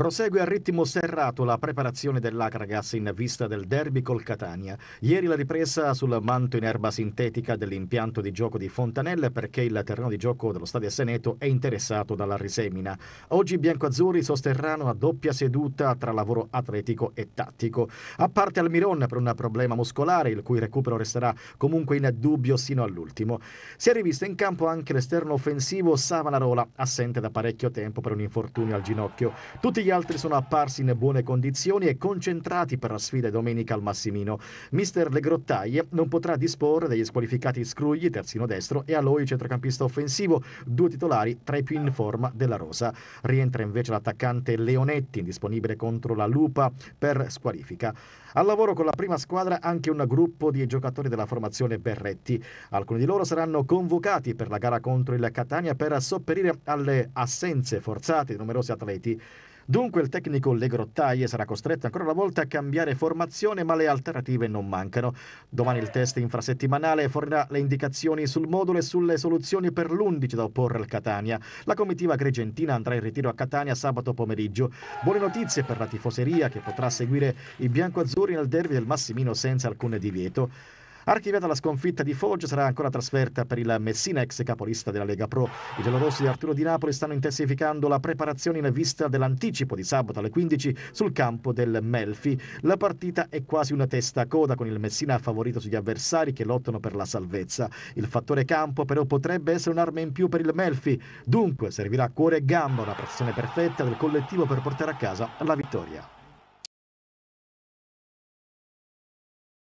Prosegue a ritmo serrato la preparazione dell'Acragas in vista del derby col Catania. Ieri la ripresa sul manto in erba sintetica dell'impianto di gioco di Fontanelle perché il terreno di gioco dello Stadio Seneto è interessato dalla risemina. Oggi i biancoazzurri sosterranno a doppia seduta tra lavoro atletico e tattico. A parte Almiron per un problema muscolare, il cui recupero resterà comunque in dubbio sino all'ultimo. Si è rivisto in campo anche l'esterno offensivo Savanarola, assente da parecchio tempo per un infortunio al ginocchio. Tutti gli gli altri sono apparsi in buone condizioni e concentrati per la sfida domenica al Massimino. Mister Le Grottaie non potrà disporre degli squalificati Scrugli, terzino destro, e Aloi, centrocampista offensivo, due titolari tra i più in forma della rosa. Rientra invece l'attaccante Leonetti, indisponibile contro la Lupa per squalifica. Al lavoro con la prima squadra anche un gruppo di giocatori della formazione Berretti. Alcuni di loro saranno convocati per la gara contro il Catania per sopperire alle assenze forzate di numerosi atleti. Dunque il tecnico Le Grottaie sarà costretto ancora una volta a cambiare formazione, ma le alternative non mancano. Domani il test infrasettimanale fornirà le indicazioni sul modulo e sulle soluzioni per l'11 da opporre al Catania. La comitiva gregentina andrà in ritiro a Catania sabato pomeriggio. Buone notizie per la tifoseria che potrà seguire i biancoazzurri nel derby del Massimino senza alcun divieto. Archiviata la sconfitta di Foggia, sarà ancora trasferta per il Messina, ex capolista della Lega Pro. I giallorossi di Arturo Di Napoli stanno intensificando la preparazione in vista dell'anticipo di sabato alle 15 sul campo del Melfi. La partita è quasi una testa a coda con il Messina favorito sugli avversari che lottano per la salvezza. Il fattore campo però potrebbe essere un'arma in più per il Melfi, dunque servirà cuore e gamba una pressione perfetta del collettivo per portare a casa la vittoria.